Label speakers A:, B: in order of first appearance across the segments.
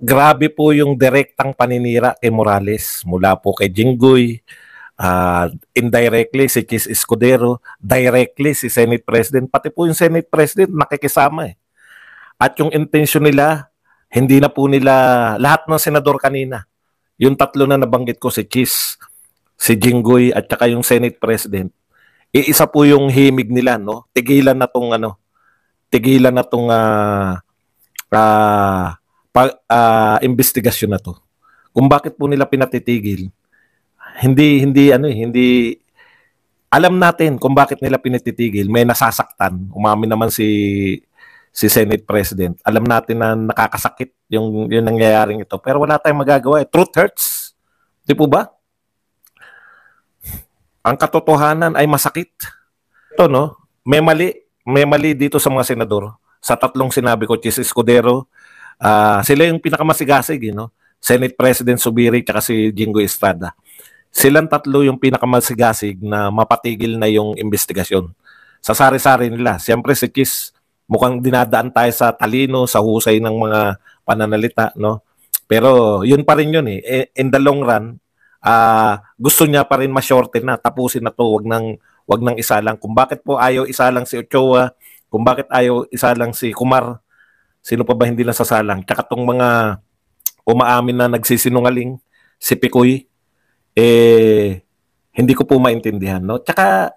A: grabe po yung direktang paninira kay Morales mula po kay Jinggoy, uh, indirectly si Chis Escudero, directly si Senate President, pati po yung Senate President nakikisama eh. At yung intensyon nila, hindi na po nila, lahat ng senador kanina, yung tatlo na nabanggit ko, si Chis, si Jinggoy, at saka yung Senate President, iisa po yung himig nila, no? Tigilan na tong ano, tigilan na tong uh, uh, pag, uh, ah, investigasyon na to. Kung bakit po nila pinatitigil. Hindi hindi ano eh, hindi alam natin kung bakit nila pinatitigil. May nasasaktan. Umamin naman si si Senate President. Alam natin na nakakasakit yung yung nangyayaring ito. Pero wala tayong magagawa. Eh. Truth hurts. Di po ba? Ang katotohanan ay masakit. Ito, no? May mali. May mali dito sa mga senador. Sa tatlong sinabi ko, Chis Escudero, Uh, sila yung pinakamasigasig, you eh, know? Senate President Subiri at si Jingo Estrada. Silang tatlo yung pinakamasigasig na mapatigil na yung investigasyon. Sa sari-sari nila. Siyempre si Chis, mukhang dinadaan tayo sa talino, sa husay ng mga pananalita, no? Pero yun pa rin yun eh. eh in the long run, uh, gusto niya pa rin ma-shorten na, tapusin na to, wag nang, wag nang isa lang. Kung bakit po ayaw isa lang si Ochoa, kung bakit ayaw isa lang si Kumar, Sino pa ba hindi lang sasalang? Tsaka tong mga umaamin na nagsisinungaling, si Picoy, eh, hindi ko po maintindihan. No? Tsaka,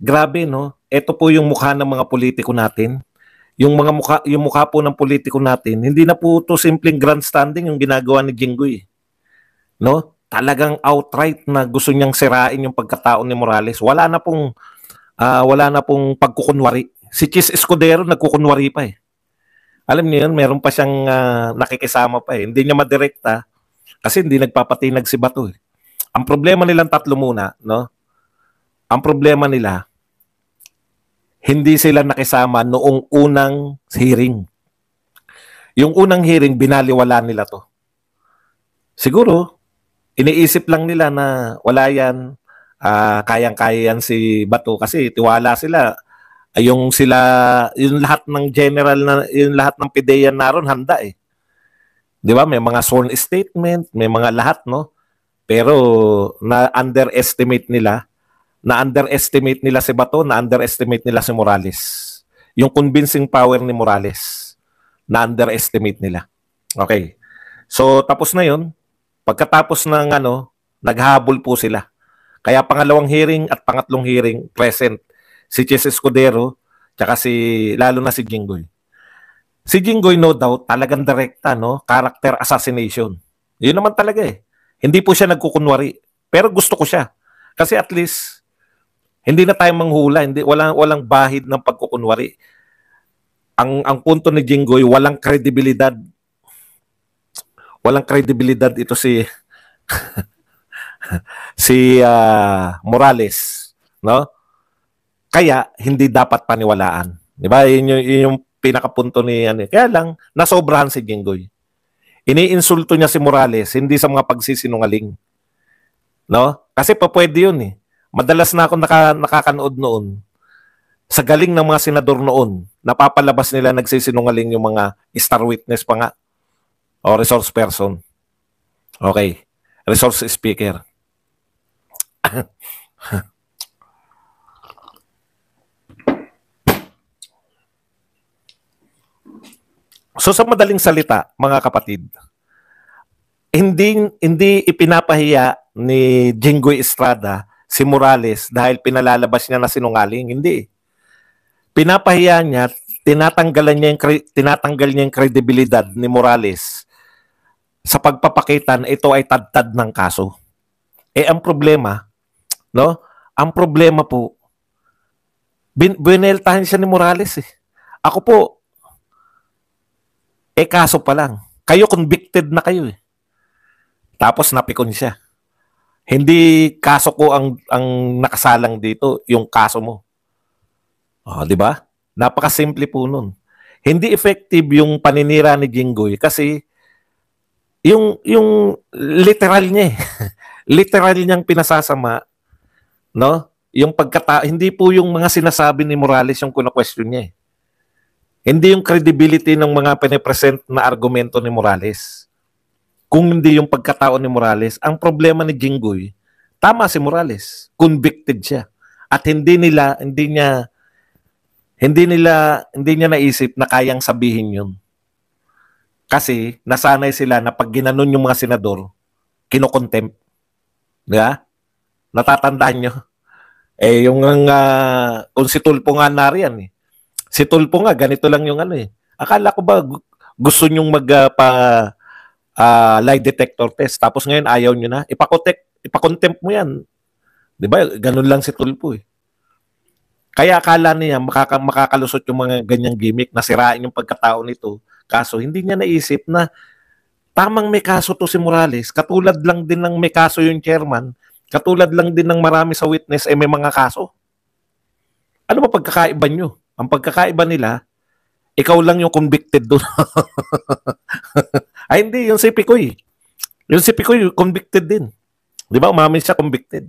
A: grabe, no? Ito po yung mukha ng mga politiko natin. Yung mga mukha, yung mukha po ng politiko natin, hindi na po to simpleng grandstanding yung ginagawa ni Jinggoy. No? Talagang outright na gusto niyang sirain yung pagkataon ni Morales. Wala na pong uh, wala na pong pagkukunwari. Si Chis Escudero nagkukunwari pa eh. Alam niyo yun, meron pa siyang uh, nakikisama pa eh. Hindi niya madirekta kasi hindi nagpapatinag si Bato eh. Ang problema nilang tatlo muna, no? Ang problema nila, hindi sila nakisama noong unang hearing. Yung unang hearing, binaliwala nila to. Siguro, iniisip lang nila na wala yan, uh, kayang-kaya yan si Bato kasi tiwala sila yung sila, yung lahat ng general na, yung lahat ng PIDEA naroon handa eh. 'Di ba? May mga sworn statement, may mga lahat, no? Pero na underestimate nila, na underestimate nila si Bato, na underestimate nila si Morales. Yung convincing power ni Morales, na underestimate nila. Okay. So tapos na 'yon. Pagkatapos ng ano, naghabol po sila. Kaya pangalawang hearing at pangatlong hearing present si Chess Escudero, tsaka si, lalo na si Jinggoy. Si Jinggoy, no doubt, talagang direkta, no? Character assassination. Yun naman talaga eh. Hindi po siya nagkukunwari. Pero gusto ko siya. Kasi at least, hindi na tayo manghula. Hindi, walang, walang bahid ng pagkukunwari. Ang, ang punto ni Jinggoy, walang kredibilidad. Walang kredibilidad ito si si uh, Morales, no? Kaya hindi dapat paniwalaan. 'Di ba? Yun yung, yun yung pinakapunto ni ano. Kaya lang nasobrahan si Gingoy. Iniinsulto niya si Morales hindi sa mga pagsisinungaling. No? Kasi pa pwede 'yun eh. Madalas na ako naka, nakakanood noon sa galing ng mga senador noon, napapalabas nila nagsisinungaling yung mga star witness pa nga o resource person. Okay. Resource speaker. So sa madaling salita, mga kapatid, hindi hindi ipinapahiya ni Jinggoy Estrada si Morales dahil pinalalabas niya na sinungaling, hindi. Pinapahiya niya, tinatanggalan niya yung tinatanggal niya yung kredibilidad ni Morales sa pagpapakita na ito ay tadtad ng kaso. Eh ang problema, no? Ang problema po bin, bineltahan siya ni Morales eh. Ako po, eh kaso pa lang, kayo convicted na kayo eh. Tapos napikon siya. Hindi kaso ko ang ang nakasalang dito, yung kaso mo. Oh, 'di ba? Napakasimple po nun. Hindi effective yung paninira ni Jinggoy kasi yung yung literal niya eh. literal niyang pinasasama, no? Yung pagkata hindi po yung mga sinasabi ni Morales yung kuno question niya eh. Hindi yung credibility ng mga pinipresent na argumento ni Morales. Kung hindi yung pagkatao ni Morales, ang problema ni Jinggoy, tama si Morales, convicted siya. At hindi nila, hindi niya, hindi nila, hindi niya naisip na kayang sabihin yun. Kasi nasanay sila na pag ginanon yung mga senador, kinokontempt. Di ba? Natatandaan nyo. Eh, yung uh, kung si Tulpo nga nariyan eh. Si Tulpo nga, ganito lang yung ano eh. Akala ko ba gusto nyong magpa ah, uh, ah, uh, lie detector test tapos ngayon ayaw nyo na? Ipakotek, ipakontempt mo yan. 'Di ba? Ganun lang si Tulpo eh. Kaya akala niya makaka, makakalusot yung mga ganyang gimmick, nasirain yung pagkatao nito. Kaso hindi niya naisip na tamang may kaso to si Morales. Katulad lang din ng may kaso yung chairman. Katulad lang din ng marami sa witness ay eh, may mga kaso. Ano ba pagkakaiba niyo? Ang pagkakaiba nila, ikaw lang yung convicted doon. Ay hindi, yung si Picoy. Yung si Picoy, convicted din. Di ba? Umamin siya, convicted.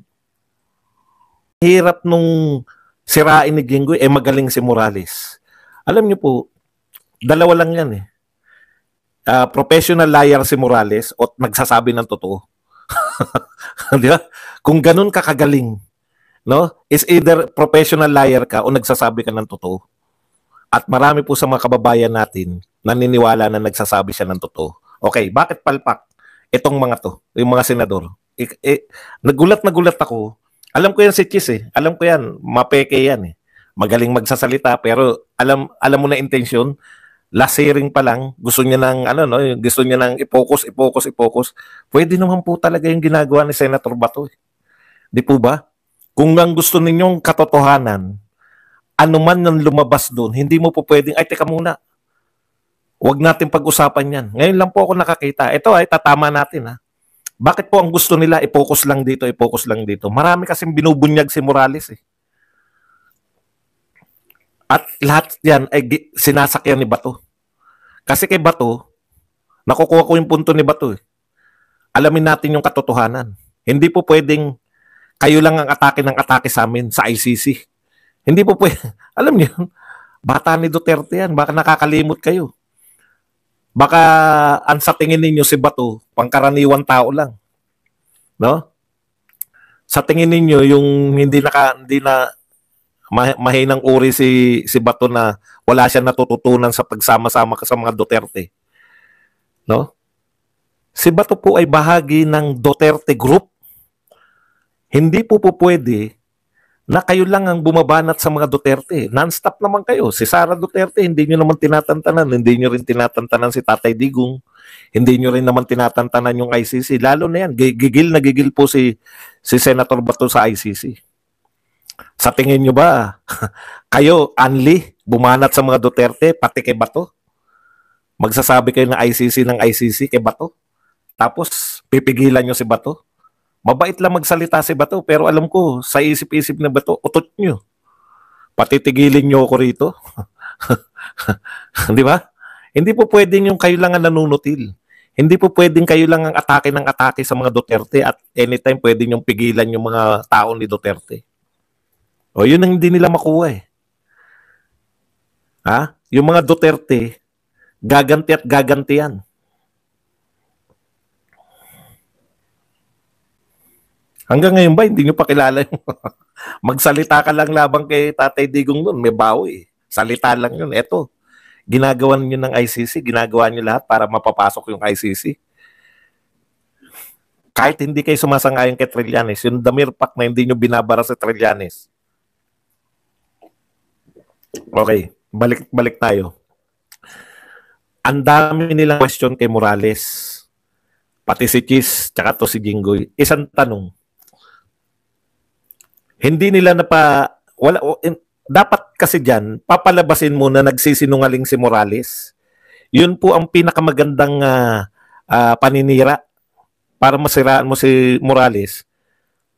A: Hirap nung sirain ni Jinggoy, eh magaling si Morales. Alam niyo po, dalawa lang yan eh. Uh, professional liar si Morales o nagsasabi ng totoo. Di ba? Kung ganun kakagaling, no? Is either professional liar ka o nagsasabi ka ng totoo. At marami po sa mga kababayan natin naniniwala na nagsasabi siya ng totoo. Okay, bakit palpak itong mga to, yung mga senador? E, e, nagulat na gulat ako. Alam ko yan si Chis eh. Alam ko yan, mapeke yan eh. Magaling magsasalita pero alam alam mo na intensyon, last hearing pa lang, gusto niya ng ano no, gusto niya ng i-focus, i-focus, i-focus. Pwede naman po talaga yung ginagawa ni Senator Bato. Eh. Di po ba? Kung ang gusto ninyong katotohanan, anuman nang lumabas doon, hindi mo po pwedeng, ay teka muna, Huwag natin pag-usapan yan. Ngayon lang po ako nakakita. Ito ay tatama natin ha. Ah. Bakit po ang gusto nila i-focus lang dito, i-focus lang dito? Marami kasing binubunyag si Morales eh. At lahat yan ay sinasakyan ni Bato. Kasi kay Bato, nakukuha ko yung punto ni Bato eh. Alamin natin yung katotohanan. Hindi po pwedeng kayo lang ang atake ng atake sa amin sa ICC. Hindi po pwede. Alam niyo, bata ni Duterte yan. Baka nakakalimot kayo. Baka ang sa tingin ninyo si Bato, pangkaraniwan tao lang. No? Sa tingin ninyo, yung hindi, naka, hindi na mahinang uri si, si Bato na wala siya natututunan sa pagsama-sama sa mga Duterte. No? Si Bato po ay bahagi ng Duterte Group hindi po po pwede na kayo lang ang bumabanat sa mga Duterte. Non-stop naman kayo. Si Sara Duterte, hindi nyo naman tinatantanan. Hindi nyo rin tinatantanan si Tatay Digong. Hindi nyo rin naman tinatantanan yung ICC. Lalo na yan, gigil na gigil po si, si Senator Bato sa ICC. Sa tingin nyo ba, kayo, Anli, bumanat sa mga Duterte, pati kay Bato? Magsasabi kayo ng ICC ng ICC kay Bato? Tapos, pipigilan nyo si Bato? Mabait lang magsalita si Bato, pero alam ko, sa isip-isip na Bato, utot nyo. Patitigilin nyo ako rito. Di ba? Hindi po pwedeng yung kayo lang ang nanunutil. Hindi po pwedeng kayo lang ang atake ng atake sa mga Duterte at anytime pwedeng yung pigilan yung mga tao ni Duterte. O yun ang hindi nila makuha eh. Ha? Yung mga Duterte, gaganti at gaganti yan. Hanggang ngayon ba, hindi nyo pa kilala yung... Magsalita ka lang labang kay Tatay Digong noon, may bawi. Eh. Salita lang yun. Eto, ginagawa nyo ng ICC, ginagawa nyo lahat para mapapasok yung ICC. Kahit hindi kayo sumasangayon kay Trillanes, yung damir pack na hindi nyo binabara sa Trillanes. Okay, balik, balik tayo. Ang dami nilang question kay Morales, pati si Chis, tsaka to si Jingoy. Isang tanong, hindi nila na pa wala dapat kasi diyan papalabasin mo na nagsisinungaling si Morales. Yun po ang pinakamagandang uh, uh, paninira para masiraan mo si Morales.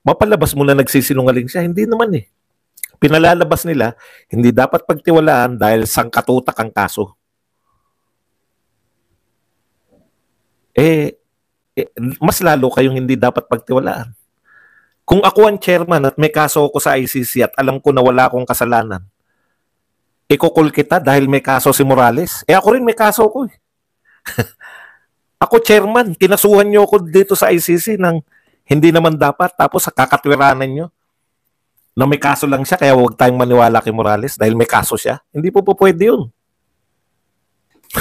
A: Mapalabas mo na nagsisinungaling siya, hindi naman eh. Pinalalabas nila, hindi dapat pagtiwalaan dahil sangkatutak ang kaso. Eh, eh mas lalo kayong hindi dapat pagtiwalaan. Kung ako ang chairman at may kaso ako sa ICC at alam ko na wala akong kasalanan, ikukul kita dahil may kaso si Morales. Eh ako rin may kaso ko eh. ako chairman, kinasuhan niyo ako dito sa ICC ng hindi naman dapat tapos sa kakatwiranan niyo na may kaso lang siya kaya huwag tayong maniwala kay Morales dahil may kaso siya. Hindi po po pwede yun.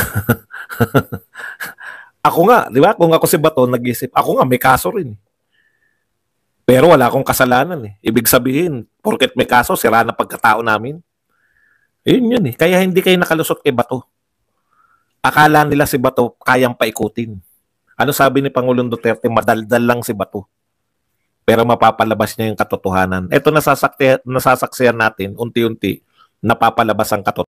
A: ako nga, di ba? Kung ako si Bato, nag-isip, ako nga may kaso rin. Eh. Pero wala akong kasalanan eh. Ibig sabihin, porket may kaso, sira na pagkatao namin. Yun yun eh. Kaya hindi kayo nakalusot kay Bato. Akala nila si Bato kayang paikutin. Ano sabi ni Pangulong Duterte? Madaldal lang si Bato. Pero mapapalabas niya yung katotohanan. Ito nasasakti, nasasaksiyan natin, unti-unti, napapalabas ang katotohanan.